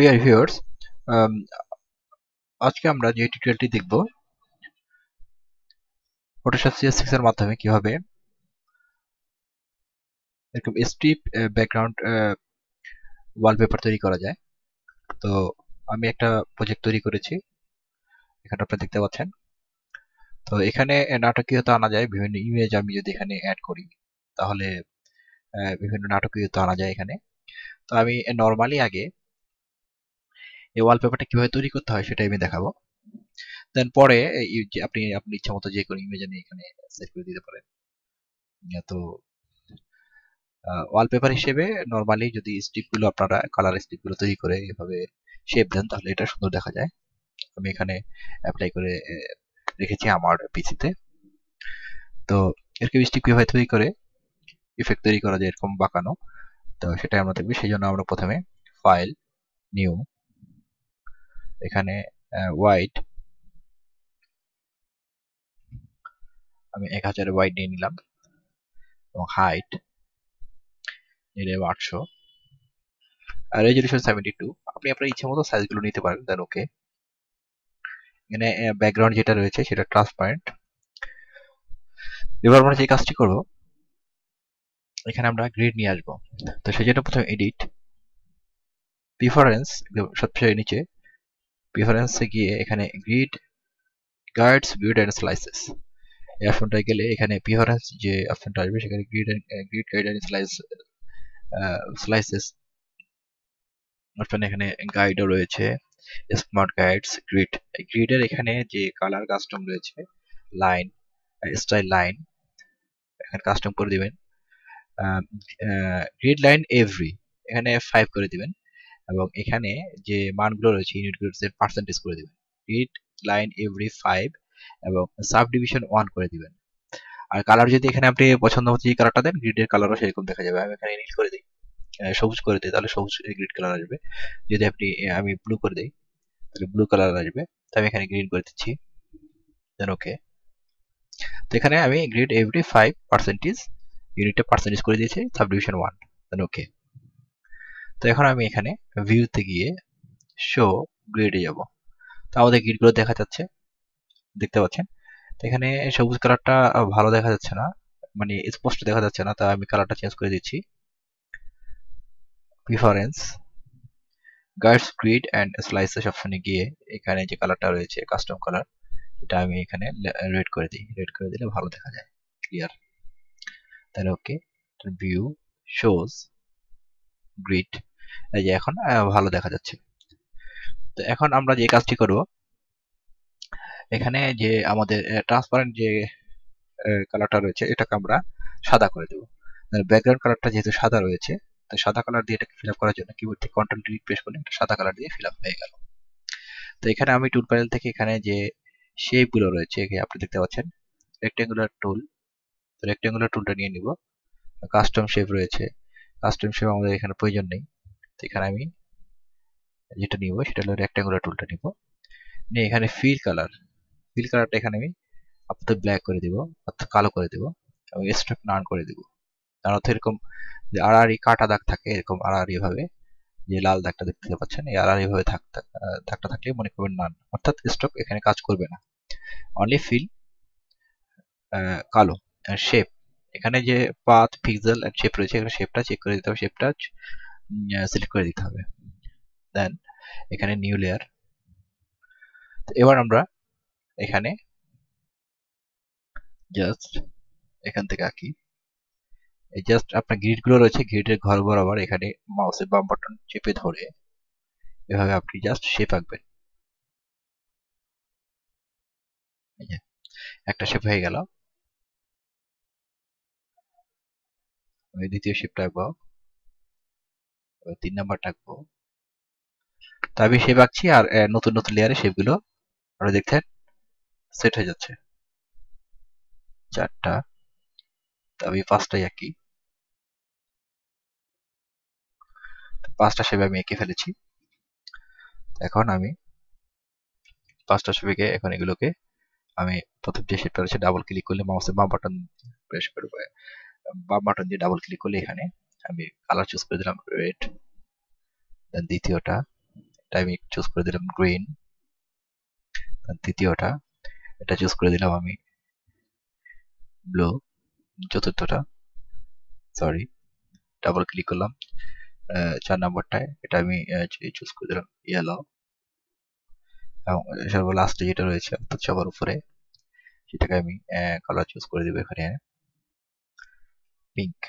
dear viewers um, আজকে আমরা যে টিউটোরিয়ালটি দেখব ফটোশপ সিএস সিক্স এর মাধ্যমে কিভাবে এরকম স্ট্রিপ ব্যাকগ্রাউন্ড ওয়ালপেপার তৈরি করা যায় তো আমি একটা প্রজেক্ট তৈরি করেছি এখানে আপনি দেখতে পাচ্ছেন তো এখানে নাটকীয়তা আনা যায় বিভিন্ন ইমেজ আমি যদি এখানে অ্যাড করি তাহলে বিভিন্ন নাটকীয়তা আনা যায় এখানে তো আমি নর্মালি আগে এই ওয়ালপেপারটা কিভাবে তৈরি করতে হয় সেটাই আমি দেখাবো দেন পরে আপনি আপনি ইচ্ছা মতো যে কোনো ইমেজ আমি এখানে সেট করে দিতে পারেন তো ওয়ালপেপার হিসেবে নর্মালি যদি স্ট্রিপগুলো আপনারা কালার স্ট্রিপগুলো তৈরি করে এভাবে শেপ দেন তাহলে এটা সুন্দর দেখা যায় আমি এখানে অ্যাপ্লাই করে রেখেছি আমার পিসিতে তো এরকম স্টিক কীভাবে তৈরি করে ইফেক্ট তৈরি করা যায় এরকম বাঁকানো তো সেটাই আমরা দেখবি সেই জন্য আমরা প্রথমে ফাইল নিউ এখানে হোয়াইট আমি এক হাজার হোয়াইট নিয়ে নিলাম এবং হাইট নিলে আটশো আর রেজলিউশন সেভেন্টি টু আপনি আপনার ইচ্ছে মতো সাইজগুলো নিতে পারেন দেন ওকে এখানে ব্যাকগ্রাউন্ড যেটা রয়েছে সেটা ট্রান্সপারেন্ট এবার আমরা যে কাজটি করব এখানে আমরা গ্রিড নিয়ে আসবো তো সেজন্য প্রথমে এডিট প্রিফারেন্স সবচেয়ে নিচে প্রিফারেন্সে গিয়ে এখানে grid guards grid and slices এই অপশনটায় গেলে এখানে প্রিফারেন্স যে অপশনটা আসবে সেখানে grid grid guide and slice slices অপশানে এখানে গাইডও রয়েছে স্মার্ট গাইডস গ্রিড এই গ্রিডের এখানে যে কালার কাস্টম রয়েছে লাইন স্টাইল লাইন এখানে কাস্টম করে দিবেন গ্রিড লাইন এভরি এখানে ফাইভ করে দিবেন এবং এখানে যে মানগুলো রয়েছে ইউনিটগুলোর পার্সেন্টেজ করে দিবেন রিড লাইন এভরি ফাইভ এবং সাব ডিভিশন ওয়ান করে দিবেন আর কালার যদি এখানে আপনি পছন্দ মতো যে কালারটা দেন গ্রিডের কালারও সেরকম দেখা যাবে আমি এখানে নীল করে দিই সবুজ করে দিই তাহলে সবুজ গ্রিড কালার আসবে যদি আপনি আমি ব্লু করে দিই তাহলে ব্লু কালার আসবে তো আমি এখানে গ্রিড করে দিচ্ছি দেন ওকে তো এখানে আমি গ্রিড এভরি ফাইভ পার্সেন্টেজ ইউনিটটা পার্সেন্টেজ করে দিয়েছি সাবডিভিশন ওয়ান দেন ওকে তো এখন আমি এখানে ভিউতে গিয়ে শো গ্রিডে যাব তো আমাদের গ্রিডগুলো দেখা যাচ্ছে দেখতে পাচ্ছেন তো এখানে সবুজ কালারটা ভালো দেখা যাচ্ছে না মানে স্পষ্ট দেখা যাচ্ছে না তা আমি কালারটা চেঞ্জ করে দিচ্ছি preference guides grid and slices অপশনে গিয়ে এখানে যে কালারটা রয়েছে কাস্টম কালার এটা আমি এখানে রেড করে দিই রেড করে দিলে ভালো দেখা যায় ক্লিয়ার তাহলে ওকে ভিউ শোজ গ্রিড এই যে এখন ভালো দেখা যাচ্ছে তো এখন আমরা যে কাজটি করব এখানে যে আমাদের ট্রান্সপারেন্ট যে কালারটা রয়েছে এটাকে আমরা সাদা করে দেবো ব্যাকগ্রাউন্ড কালারটা যেহেতু সাদা রয়েছে তো সাদা কালার দিয়ে এটাকে ফিল করার জন্য কিবোর্ড থেকে কন্ট্রোল ডিলিট প্রেস করলে এটা সাদা কালার দিয়ে ফিল আপ হয়ে গেল তো এখানে আমি টুল প্যানেল থেকে এখানে যে শেপগুলো রয়েছে আপনি দেখতে পাচ্ছেন রেক্টেঙ্গুলার টুল রেক্টেঙ্গুলার টুলটা নিয়ে নিব কাস্টম শেপ রয়েছে কাস্টম শেপ আমাদের এখানে প্রয়োজন নেই এখানে আমি যেটা নিব সেটা হলো রেক্টাঙ্গুলার টুলটা নিব নিয়ে এখানে ফিল কালার ফিল কালারটা এখানে আমি আপাতত ব্ল্যাক করে দিব অর্থাৎ কালো করে দিব এবং স্ট্রোক নান করে দিব তার অর্থ এরকম যে আড়াআড়ি কাটা দাগ থাকে এরকম আড়াআড়ি ভাবে যে লাল দাগটা দেখতে পাচ্ছেন এই আড়াআড়ি ভাবে দাগটা থাকলে মনে করবেন নান অর্থাৎ স্ট্রোক এখানে কাজ করবে না অনলি ফিল কালো শেপ এখানে যে পাথ ফিক্সেল অ্যান্ড শেপ রয়েছে এখানে শেপটা চেক করে দিতে হবে শেপটা সিলেক্ট করে দিতে হবে দেন এখানে নিউ লেয়ার এবার আমরা এখানে জাস্ট এখান থেকে আঁকি এই জাস্ট আপনার গ্রিডগুলো রয়েছে গ্রিডের ঘর বরাবর এখানে মাউসের বাম বাটন চেপে ধরে এভাবে আপনি জাস্ট শেপ আঁকবেন একটা শেপ হয়ে গেল দ্বিতীয় শেপটা আঁকবো তিন নাম্বার থাকবো তো আমি শেপ আঁকছি আর নতুন নতুন লেয়ারে শেপগুলো আপনারা দেখছেন সেট হয়ে যাচ্ছে চারটা তো আমি পাঁচটাই আঁকি পাঁচটা শেপ আমি এঁকে ফেলেছি এখন আমি পাঁচটা ছবিকে এখন এগুলোকে আমি প্রথম যে শেপটা রয়েছে ডাবল ক্লিক করলে মাউসের বাম বাটন প্রেস করে বাম বাটন দিয়ে ডাবল ক্লিক করলে এখানে আমি কালার চুজ করে দিলাম রেড দেন দ্বিতীয়টা এটা আমি চুজ করে দিলাম গ্রিন তৃতীয়টা এটা চুজ করে দিলাম আমি ব্লু চতুর্থটা সরি ডাবল ক্লিক করলাম চার নম্বরটায় এটা আমি চুজ করে দিলাম ইয়েলো এবং সর্ব লাস্টে যেটা রয়েছে অর্থাৎ সবার উপরে সেটাকে আমি কালার চুজ করে দেবো এখানে পিঙ্ক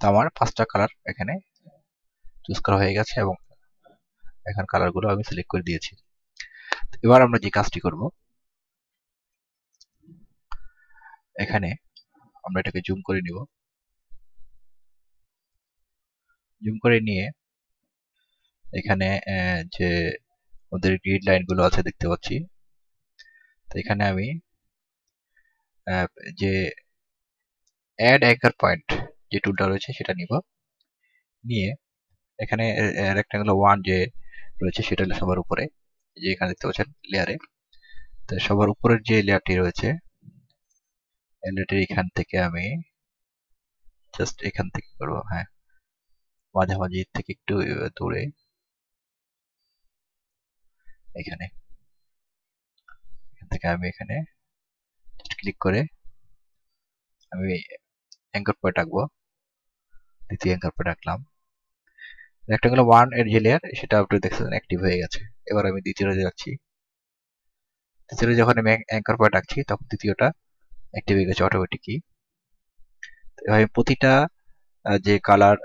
তো আমার পাঁচটা কালার এখানে চুজ করা হয়ে গেছে এবং এখন কালারগুলো আমি সিলেক্ট করে দিয়েছি এবার আমরা যে কাজটি করব এখানে আমরা এটাকে জুম করে নিব জুম করে নিয়ে এখানে যে ওদের গ্রিড লাইনগুলো আছে দেখতে পাচ্ছি তো এখানে আমি যে অ্যাড অ্যাঙ্কার পয়েন্ট যে টুলটা রয়েছে সেটা নিব নিয়ে এখানে রেক্টাঙ্গুলার ওয়ান যে রয়েছে সেটা সবার উপরে যে এখানে দেখতে পাচ্ছেন লেয়ারে তো সবার উপরের যে লেয়ারটি রয়েছে এলইডির এখান থেকে আমি জাস্ট এখান থেকে করবো হ্যাঁ মাঝামাঝি থেকে একটু দূরে এখানে এখান থেকে আমি এখানে ক্লিক করে আমি অ্যাঙ্কর পয়েন্ট আঁকবো দ্বিতীয় অ্যাঙ্কার রাখলাম রেক্টাঙ্গুলার ওয়ান এর যে লেয়ার সেটা আপনি দেখছেন অ্যাক্টিভ হয়ে গেছে এবার আমি দ্বিতীয় যাচ্ছি দ্বিতীয় যখন আমি অ্যাঙ্কার পয়েন্ট আঁকছি তখন দ্বিতীয়টা অ্যাক্টিভ হয়ে গেছে অটোমেটিকই এভাবে প্রতিটা যে কালার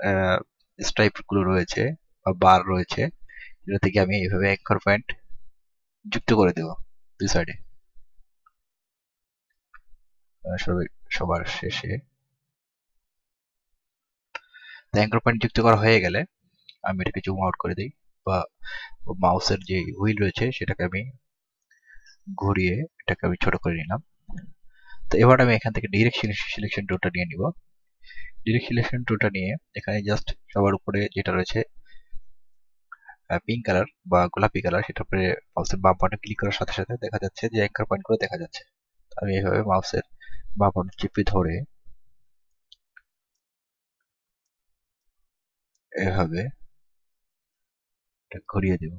স্ট্রাইপগুলো রয়েছে বা বার রয়েছে এটা থেকে আমি এভাবে অ্যাঙ্কার পয়েন্ট যুক্ত করে দেব দুই সাইডে সবার শেষে অ্যাঙ্কর পয়েন্ট যুক্ত করা হয়ে গেলে আমি এটাকে জুম আউট করে দিই বা মাউসের যে হুইল রয়েছে সেটাকে আমি ঘুরিয়ে এটাকে আমি ছোট করে নিলাম তো এবার আমি এখান থেকে ডিরেকশন সিলেকশন টুলটা নিয়ে নিব ডিরেক্ট সিলেকশন টুলটা নিয়ে এখানে জাস্ট সবার উপরে যেটা রয়েছে পিঙ্ক কালার বা গোলাপি কালার সেটার উপরে মাউসের বাম বাটন ক্লিক করার সাথে সাথে দেখা যাচ্ছে যে অ্যাঙ্কার পয়েন্টগুলো দেখা যাচ্ছে আমি এভাবে মাউসের বাম বাটন চেপে ধরে এভাবে ঘুরিয়ে দিব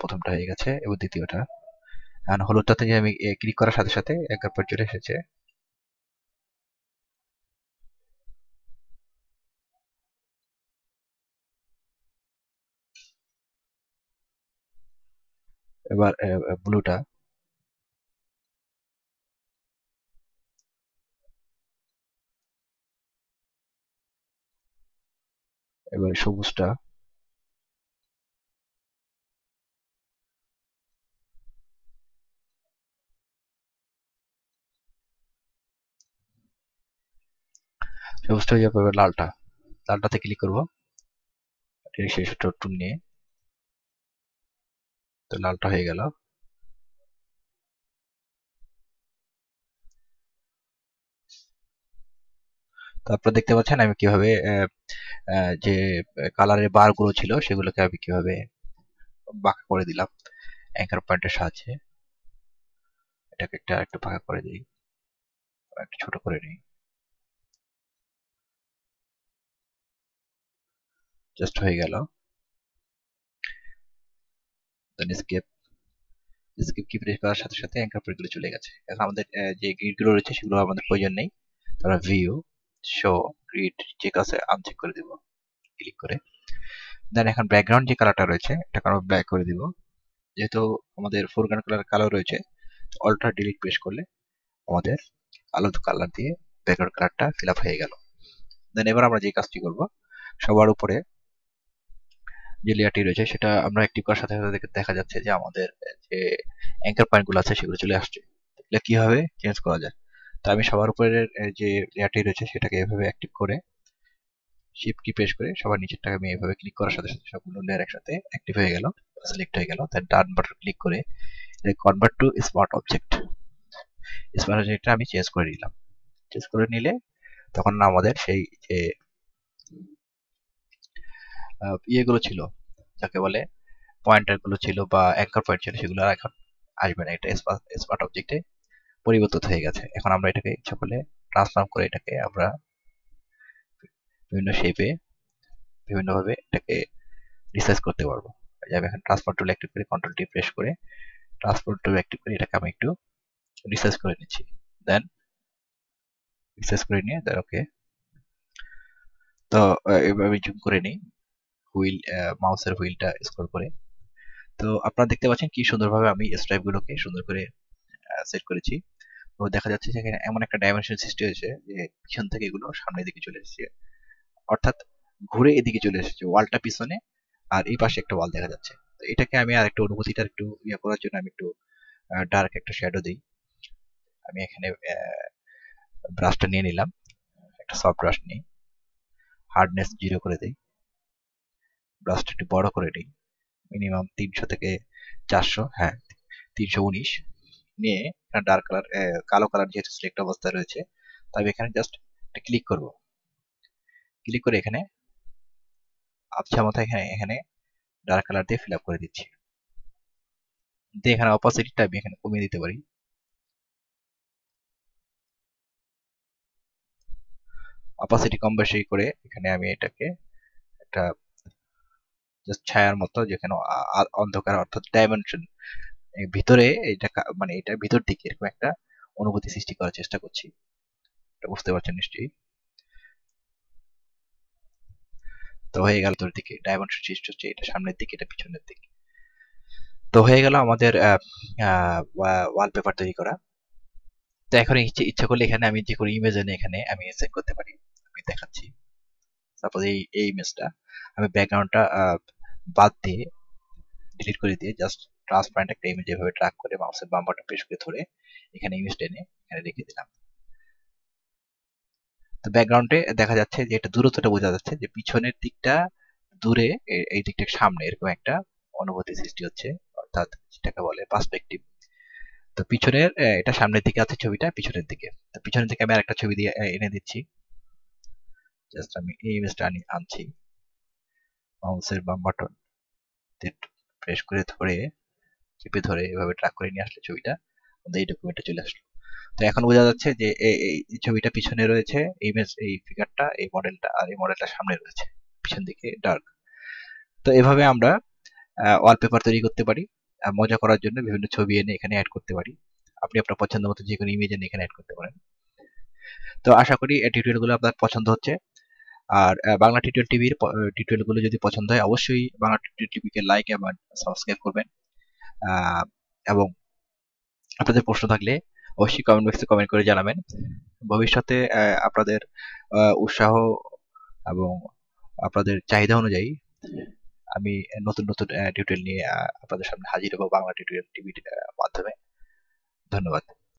প্রথমটা হয়ে গেছে এবং দ্বিতীয়টা এখন হলুদটাতে যে আমি ক্লিক করার সাথে সাথে একবার পর চলে এসেছে এবার ব্লুটা এবার সবুজটা সবুজটা হয়ে যাবে লালটা লালটাতে ক্লিক করবো সেই সূত্র নিয়ে তো লালটা হয়ে গেল তারপর দেখতে পাচ্ছেন আমি কিভাবে যে কালারের বারগুলো ছিল সেগুলোকে আমি কিভাবে বাঁকা করে দিলাম অ্যাঙ্কার পয়েন্টের সাহায্যে এটাকে একটা একটু ফাঁকা করে দিই একটু ছোট করে নিই জাস্ট হয়ে গেল স্কেপ কি প্রেস করার সাথে সাথে অ্যাঙ্কার পয়েন্টগুলো চলে গেছে এখন আমাদের যে গ্রিডগুলো রয়েছে সেগুলো আমাদের প্রয়োজন নেই তারা ভিউ শো গ্রিড যে কাছে আনচেক করে দিব ক্লিক করে দেন এখন ব্যাকগ্রাউন্ড যে কালারটা রয়েছে এটা আমরা ব্ল্যাক করে দিব যেহেতু আমাদের ফোরগ্রাউন্ড কালার কালো রয়েছে অল্টার ডিলিট প্রেস করলে আমাদের আলাদা কালার দিয়ে ব্যাকগ্রাউন্ড কালারটা ফিল হয়ে গেল দেন এবার আমরা যে কাজটি করব সবার উপরে যে লেয়ারটি রয়েছে সেটা আমরা অ্যাক্টিভ করার সাথে সাথে দেখা যাচ্ছে যে আমাদের যে অ্যাঙ্কার পয়েন্টগুলো আছে সেগুলো চলে আসছে এগুলো কীভাবে চেঞ্জ করা যায় তো আমি সবার উপরের যে লেয়ারটি রয়েছে সেটাকে এভাবে অ্যাক্টিভ করে শিপ কি প্রেস করে সবার নিচেরটাকে আমি এভাবে ক্লিক করার সাথে সাথে সবগুলো লেয়ার একসাথে অ্যাক্টিভ হয়ে গেল সিলেক্ট হয়ে গেল তার ডান বাটন ক্লিক করে convert to smart object smart অবজেক্টটা আমি চেঞ্জ করে নিলাম চেঞ্জ করে নিলে তখন আমাদের সেই যে ইয়েগুলো ছিল যাকে বলে পয়েন্টারগুলো ছিল বা অ্যাঙ্কার পয়েন্ট ছিল সেগুলো আর এখন আসবে না এটা স্মার্ট অবজেক্টে পরিবর্তিত হয়ে গেছে এখন আমরা এটাকে ইচ্ছা করলে ট্রান্সফর্ম করে এটাকে আমরা বিভিন্ন শেপে বিভিন্নভাবে এটাকে রিসাইজ করতে পারবো আমি এখন ট্রান্সপোর্ট টুল অ্যাক্টিভ করে কন্ট্রোল টি প্রেস করে ট্রান্সপোর্ট টুল অ্যাক্টিভ করে এটাকে আমি একটু রিসার্চ করে নিচ্ছি দেন রিসার্চ করে নিয়ে দেন ওকে তো এভাবে জুম করে নিই হুইল মাউসের হুইলটা স্ক্রল করে তো আপনারা দেখতে পাচ্ছেন কি সুন্দরভাবে আমি স্ট্রাইপগুলোকে সুন্দর করে সেট করেছি তো দেখা যাচ্ছে সেখানে এমন একটা ডাইমেনশন সৃষ্টি হয়েছে যে পিছন থেকে এগুলো সামনের দিকে চলে এসেছে অর্থাৎ ঘুরে এদিকে চলে এসেছে ওয়ালটা পিছনে আর এই পাশে একটা ওয়াল দেখা যাচ্ছে তো এটাকে আমি আর একটু অনুভূতিটা একটু ইয়ে করার জন্য আমি একটু ডার্ক একটা শ্যাডো দিই আমি এখানে ব্রাশটা নিয়ে নিলাম একটা সফট ব্রাশ নিই হার্ডনেস জিরো করে দিই ব্রাশটা একটু বড় করে দিই মিনিমাম তিনশো থেকে চারশো হ্যাঁ তিনশো উনিশ নিয়ে এখানে ডার্ক কালার কালো কালার যেহেতু সিলেক্ট অবস্থায় রয়েছে তাই এখানে জাস্ট একটা ক্লিক করব ক্লিক করে এখানে আচ্ছা মতো এখানে এখানে ডার্ক কালার দিয়ে ফিল করে দিচ্ছি দিয়ে এখানে অপাসিটিটা আমি এখানে কমিয়ে দিতে পারি অপাসিটি কম বেশি করে এখানে আমি এটাকে একটা ছায়ার মতো যেখানে অন্ধকার অর্থাৎ ডাইমেনশন ভিতরে এটা মানে এটার ভিতর দিকে এরকম একটা অনুভূতি সৃষ্টি করার চেষ্টা করছি বুঝতে পারছেন নিশ্চয়ই তো হয়ে গেল তোর দিকে ডায়মন্ড সৃষ্টি হচ্ছে এটা সামনের দিকে এটা পিছনের দিকে তো হয়ে গেল আমাদের ওয়ালপেপার তৈরি করা তো এখন ইচ্ছে ইচ্ছা করলে এখানে আমি যে কোনো ইমেজ এনে এখানে আমি সেভ করতে পারি আমি দেখাচ্ছি সাপোজ এই এই ইমেজটা আমি ব্যাকগ্রাউন্ডটা বাদ দিয়ে ডিলিট করে দিয়ে জাস্ট ট্রান্সপারেন্ট একটা ইমেজ এভাবে ট্রাক করে মাউসের বাম বাটন প্রেস করে ধরে এখানে ইমেজ টেনে এখানে রেখে দিলাম তো ব্যাকগ্রাউন্ডে দেখা যাচ্ছে যে এটা দূরত্বটা বোঝা যাচ্ছে যে পিছনের দিকটা দূরে এই দিকটা সামনে এরকম একটা অনুভূতি সৃষ্টি হচ্ছে অর্থাৎ যেটাকে বলে পার্সপেক্টিভ তো পিছনের এটা সামনের দিকে আছে ছবিটা পিছনের দিকে তো পিছনের দিকে আমি আর একটা ছবি দিয়ে এনে দিচ্ছি জাস্ট আমি এই ইমেজটা আনি আনছি মাউসের বাম বাটন প্রেস করে ধরে চেপে ধরে এভাবে ট্রাক করে নিয়ে আসলে ছবিটা আমাদের এই ডকুমেন্টে চলে আসলো তো এখন বোঝা যাচ্ছে যে এই ছবিটা পিছনে রয়েছে ইমেজ এই ফিগারটা এই মডেলটা আর এই মডেলটা সামনে রয়েছে পিছন দিকে ডার্ক তো এভাবে আমরা ওয়ালপেপার তৈরি করতে পারি মজা করার জন্য বিভিন্ন ছবি এনে এখানে অ্যাড করতে পারি আপনি আপনার পছন্দ মতো যে কোনো ইমেজ এনে এখানে অ্যাড করতে পারেন তো আশা করি এই টিউটোরিয়ালগুলো আপনার পছন্দ হচ্ছে আর বাংলা টি টিভির টিউটোরিয়ালগুলো যদি পছন্দ হয় অবশ্যই বাংলা টি টিভিকে লাইক এবং সাবস্ক্রাইব করবেন এবং আপনাদের প্রশ্ন থাকলে অবশ্যই কমেন্ট বক্সে কমেন্ট করে জানাবেন ভবিষ্যতে আপনাদের উৎসাহ এবং আপনাদের চাহিদা অনুযায়ী আমি নতুন নতুন টিউটোরিয়াল নিয়ে আপনাদের সামনে হাজির হব বাংলা টিউটোরিয়াল টিভির মাধ্যমে ধন্যবাদ